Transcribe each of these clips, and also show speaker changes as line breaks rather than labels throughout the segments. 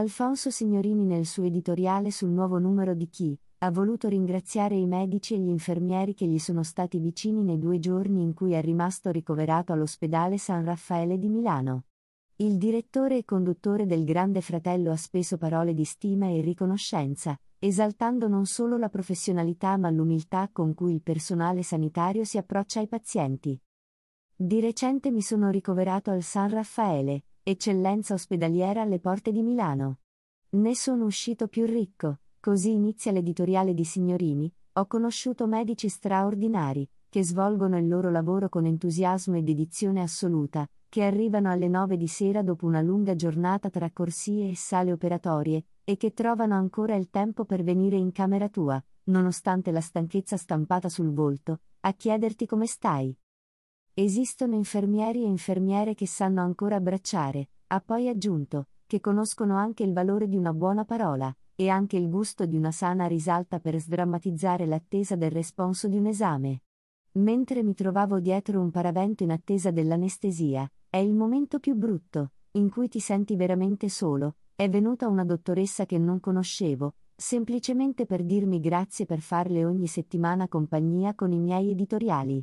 Alfonso Signorini nel suo editoriale sul nuovo numero di Chi, ha voluto ringraziare i medici e gli infermieri che gli sono stati vicini nei due giorni in cui è rimasto ricoverato all'ospedale San Raffaele di Milano. Il direttore e conduttore del Grande Fratello ha speso parole di stima e riconoscenza, esaltando non solo la professionalità ma l'umiltà con cui il personale sanitario si approccia ai pazienti. Di recente mi sono ricoverato al San Raffaele, eccellenza ospedaliera alle porte di Milano. Ne sono uscito più ricco, così inizia l'editoriale di Signorini, ho conosciuto medici straordinari, che svolgono il loro lavoro con entusiasmo e dedizione assoluta, che arrivano alle nove di sera dopo una lunga giornata tra corsie e sale operatorie, e che trovano ancora il tempo per venire in camera tua, nonostante la stanchezza stampata sul volto, a chiederti come stai. Esistono infermieri e infermiere che sanno ancora abbracciare, ha poi aggiunto, che conoscono anche il valore di una buona parola, e anche il gusto di una sana risalta per sdrammatizzare l'attesa del responso di un esame. Mentre mi trovavo dietro un paravento in attesa dell'anestesia, è il momento più brutto, in cui ti senti veramente solo, è venuta una dottoressa che non conoscevo, semplicemente per dirmi grazie per farle ogni settimana compagnia con i miei editoriali.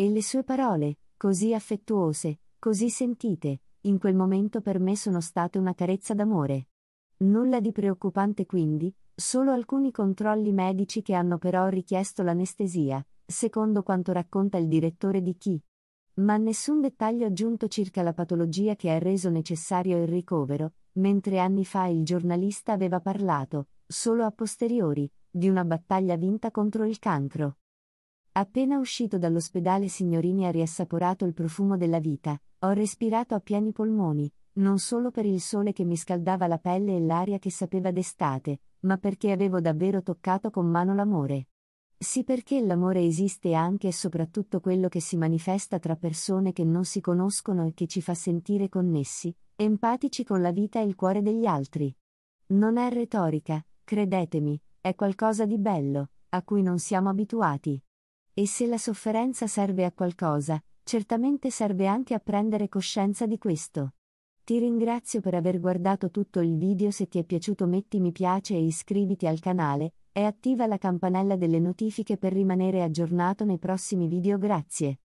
E le sue parole, così affettuose, così sentite, in quel momento per me sono state una carezza d'amore. Nulla di preoccupante quindi, solo alcuni controlli medici che hanno però richiesto l'anestesia, secondo quanto racconta il direttore di Chi. Ma nessun dettaglio aggiunto circa la patologia che ha reso necessario il ricovero, mentre anni fa il giornalista aveva parlato, solo a posteriori, di una battaglia vinta contro il cancro. Appena uscito dall'ospedale Signorini ha riassaporato il profumo della vita, ho respirato a pieni polmoni, non solo per il sole che mi scaldava la pelle e l'aria che sapeva d'estate, ma perché avevo davvero toccato con mano l'amore. Sì perché l'amore esiste anche e soprattutto quello che si manifesta tra persone che non si conoscono e che ci fa sentire connessi, empatici con la vita e il cuore degli altri. Non è retorica, credetemi, è qualcosa di bello, a cui non siamo abituati. E se la sofferenza serve a qualcosa, certamente serve anche a prendere coscienza di questo. Ti ringrazio per aver guardato tutto il video se ti è piaciuto metti mi piace e iscriviti al canale, e attiva la campanella delle notifiche per rimanere aggiornato nei prossimi video grazie.